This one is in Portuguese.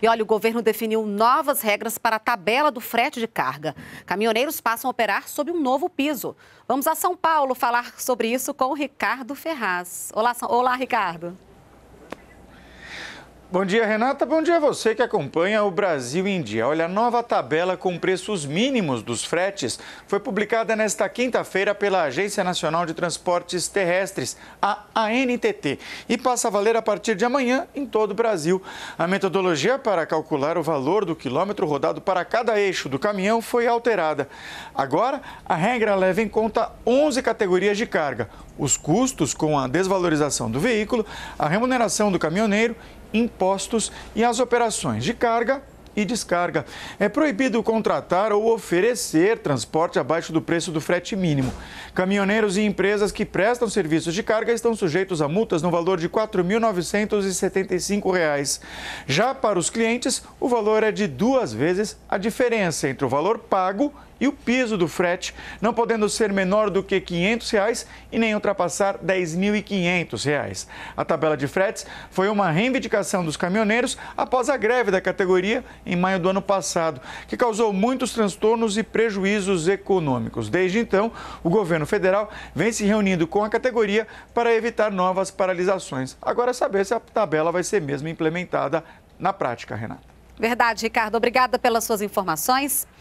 E olha, o governo definiu novas regras para a tabela do frete de carga. Caminhoneiros passam a operar sob um novo piso. Vamos a São Paulo falar sobre isso com o Ricardo Ferraz. Olá, Olá Ricardo. Bom dia, Renata. Bom dia a você que acompanha o Brasil em Dia. Olha, a nova tabela com preços mínimos dos fretes foi publicada nesta quinta-feira pela Agência Nacional de Transportes Terrestres, a ANTT, e passa a valer a partir de amanhã em todo o Brasil. A metodologia para calcular o valor do quilômetro rodado para cada eixo do caminhão foi alterada. Agora, a regra leva em conta 11 categorias de carga, os custos com a desvalorização do veículo, a remuneração do caminhoneiro impostos e as operações de carga e descarga. É proibido contratar ou oferecer transporte abaixo do preço do frete mínimo. Caminhoneiros e empresas que prestam serviços de carga estão sujeitos a multas no valor de R$ 4.975. Já para os clientes, o valor é de duas vezes a diferença entre o valor pago e o piso do frete, não podendo ser menor do que R$ 500 reais e nem ultrapassar R$ 10.500. A tabela de fretes foi uma reivindicação dos caminhoneiros após a greve da categoria em maio do ano passado, que causou muitos transtornos e prejuízos econômicos. Desde então, o governo federal vem se reunindo com a categoria para evitar novas paralisações. Agora é saber se a tabela vai ser mesmo implementada na prática, Renata. Verdade, Ricardo. Obrigada pelas suas informações.